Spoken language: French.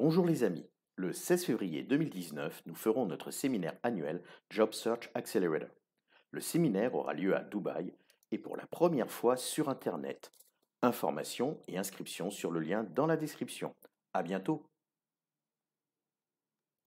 Bonjour les amis, le 16 février 2019, nous ferons notre séminaire annuel Job Search Accelerator. Le séminaire aura lieu à Dubaï et pour la première fois sur Internet. Informations et inscriptions sur le lien dans la description. À bientôt